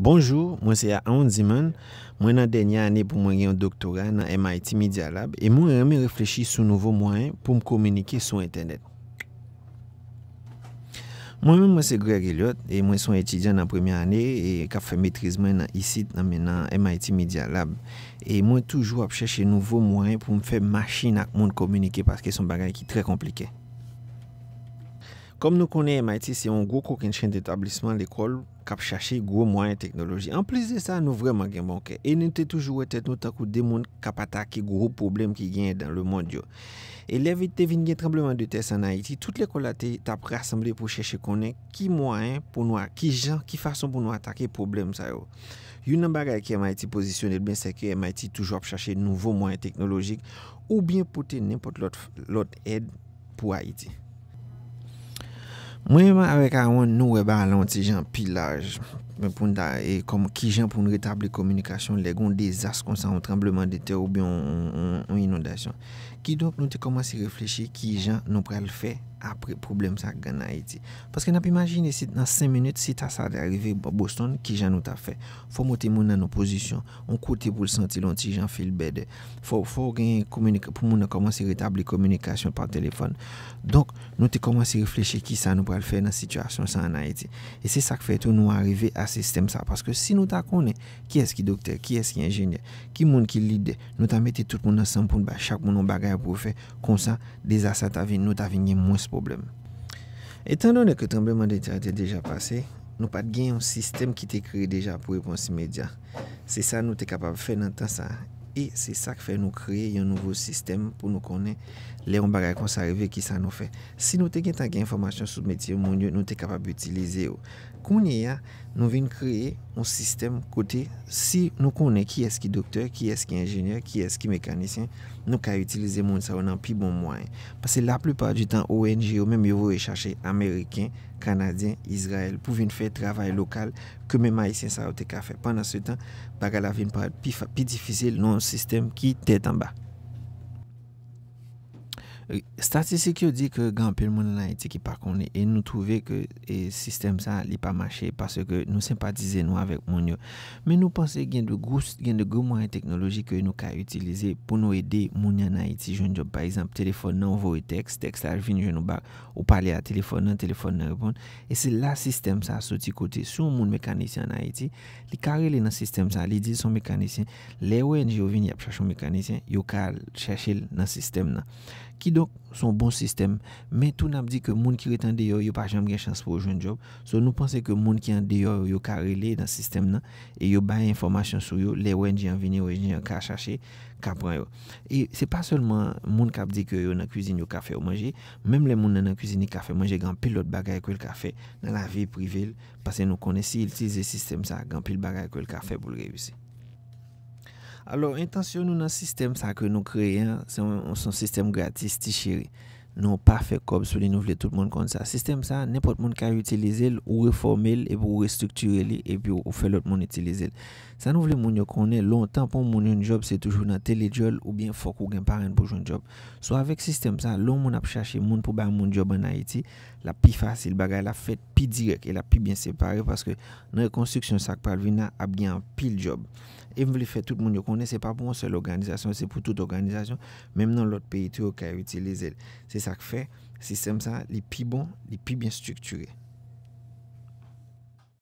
Bonjou, mwen se a Anziman, mwen nan denya ane pou mwen gen doktora nan MIT Media Lab e mwen reme reflechi sou nouvo mwen pou mwen komunike sou internet. Mwen mwen mwen se Greg Elliot, mwen son etidyan nan premye ane e ka fe metrizman nan ICIT nan men nan MIT Media Lab e mwen toujou ap cheshe nouvo mwen pou mwen fe machine ak mwen komunike paske son bagay ki tre komplike. Kom nou konen MIT, se yon gwo koken chen de tablisman l'ekol kap chache gwo mwenye teknoloji. An pleze sa nou vreman gen bonke. E nen te toujou etet nou takou demoun kap atake gwo problem ki gen dan le mond yo. E levite vin gen trembleman de test an Haiti, tout l'ekol ati tap rassemble pou chache konen ki mwenye pou nou aki jan, ki fason pou nou atake problem sa yo. Yon nan bagay ki MIT pozisyon edben se ke MIT toujou ap chache nou mwenye teknolojik ou bien pote nen pote lot ed pou Haiti. Mwenye man avèk a yon nou e ba lantijan pilaj, mwen poun da e kom kijan poun retabli komunikasyon legon de zaskonsan ou trembleman de teroubyon ou inondasyon. ki do nou te komanse refleche ki jan nou pral fe apre problem sa gen na iti. Paske nan pi imagine si nan 5 minute si ta sa de arive Boston, ki jan nou ta fe. Fou moti moun nan oposisyon. On kote pou l senti lonti jan filbede. Fou gen, pou moun nan komanse retable komunikasyon par telefon. Donk nou te komanse refleche ki sa nou pral fe nan situasyon sa nan iti. E se sak fe tou nou arive a sistem sa. Paske si nou ta konen ki eski doktè, ki eski enjènyè, ki moun ki lide, nou ta mette tout moun nan sampoun ba, chak moun nan bagay pou fe konsan desa sa ta vin nou ta vin nye mwes problem etan don de ke trembleman de tirade deja pase, nou pat gen yon sistem ki te kre deja pou reponsi media se sa nou te kapab fe nan tan sa e se sa ke fe nou kre yon nouvo sistem pou nou konen le yon bagay konsa revi ki sa nou fe si nou te gen tan gen informasyon sou metye nou te kapab utilize yo konye ya Nou vin kreye yon sistem kote, si nou konen ki eski doktor, ki eski enjinyer, ki eski mekanisyen, nou ka yotilize moun sa yon anpi bon mwany. Pase la ple part di tan ONG ou menm yon vou rechache Ameriken, Kanadyen, Izrael pou vin fey travay lokal ke menm a yos yon sa yote ka fey. Panan se tan, bagala vin parat pi fap, pi difisil nou yon sistem ki tete anba. Statistik yo di ke gampil moun la iti ki pa konen e nou touve ke e sistem sa li pa mache parce ke nou sempatize nou avèk moun yo. Men nou pense gen de goumouan teknologi ke nou ka utilize pou nou ede moun ya na iti joun job. Par exemple, telefon nan ouvo e tekst, tekst la vin joun ou bak ou pale a telefon nan, telefon nan oubon. E se la sistem sa soti kote sou moun mekanisyen na iti, li kare li nan sistem sa, li di son mekanisyen, le ouen jo vin yap chachon mekanisyen, yo ka chache nan sistem na. Ki do? Son bon sistem Men tou nan ap di ke moun ki retan di yo Yo pa jam gen chans pou jwen job So nou panse ke moun ki an di yo Yo ka rele dan sistem nan E yo baye informasyon sou yo Le wen di an vini yo Je nye an ka chache Ka pran yo E se pa solman moun kap di ke yo Nan kuzini yo kafe ou manje Mem le moun nan nan kuzini kafe manje Gan pil lot bagay ko el kafe Nan la vi privil Pase nou kone si Il tise sistem sa Gan pil bagay ko el kafe Boul rey usi Alor, intasyon nou nan sistem sa ke nou kreye, son sistem gratis ti cheri. nou pa fe kob sou li nou vle tout moun kon sa. Sistem sa, nepot moun ka yu itilize ou reforme li, e ou restructure li e pi ou fe lout moun itilize. Sa nou vle moun yo konen, lontan pou moun yon job se toujou nan teledjol ou bien fok ou gen parel pou joun job. So, avek sistem sa, loun moun ap chache moun pou bay moun job an Haiti, la pi fasil bagay la fet pi direk e la pi bien separe paske nan rekonstriksyon sakpal vina ap gen pil job. E moun vle fe tout moun yo konen, se pa pou moun sel organizasyon, se pou tout organizasyon, menm nan lot pe iti yo ka yu itilize. ça que fait, le système ça, les plus bon, les plus bien structurés.